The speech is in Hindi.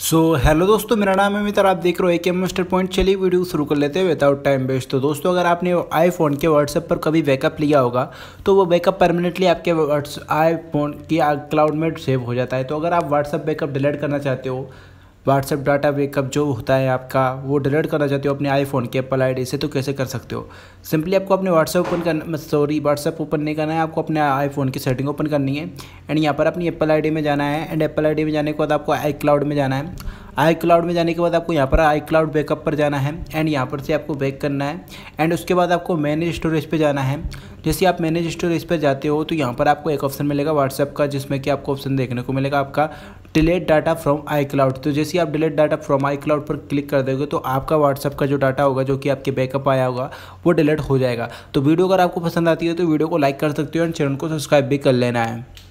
सो so, हेलो दोस्तों मेरा नाम है मित्र आप देख रहे हो एक मास्टर पॉइंट चलिए वीडियो शुरू कर लेते हैं विदाउट टाइम वेस्ट तो दोस्तों अगर आपने आईफोन के व्हाट्सएप पर कभी बैकअप लिया होगा तो वो बैकअप परमानेंटली आपके आई फोन की क्लाउड में सेव हो जाता है तो अगर आप व्हाट्सएप बैकअप डिलीट करना चाहते हो व्हाट्सएप डाटा बैकअप जो होता है आपका वो डिलीट करना चाहते हो अपने आईफोन के एप्पल आई से तो कैसे कर सकते हो सिंपली आपको अपने व्हाट्सएप ओपन करना सॉरी व्हाट्सएप ओपन नहीं करना है आपको अपने आईफोन की सेटिंग ओपन करनी है एंड यहाँ पर अपनी एप्पल आई में जाना है एंड एप्पल आई में जाने के बाद आपको आई क्लाउड में जाना है आई क्लाउड में जाने के बाद आपको यहाँ पर आई क्लाउड बैकअप पर जाना है एंड यहाँ पर से आपको बैक करना है एंड उसके बाद आपको मैनेज स्टोरेज पर जाना है जैसे आप मैनेज स्टोर इस पर जाते हो तो यहाँ पर आपको एक ऑप्शन मिलेगा व्हाट्सएप का जिसमें कि आपको ऑप्शन देखने को मिलेगा आपका delete data from iCloud तो जैसे आप delete data from iCloud पर क्लिक कर दोगे तो आपका व्हाट्सअप का जो डाटा होगा जो कि आपके बैकअप आया होगा वो डिलेट हो जाएगा तो वीडियो अगर आपको पसंद आती है तो वीडियो को लाइक कर सकते हो एंड चैनल को सब्सक्राइब भी कर लेना है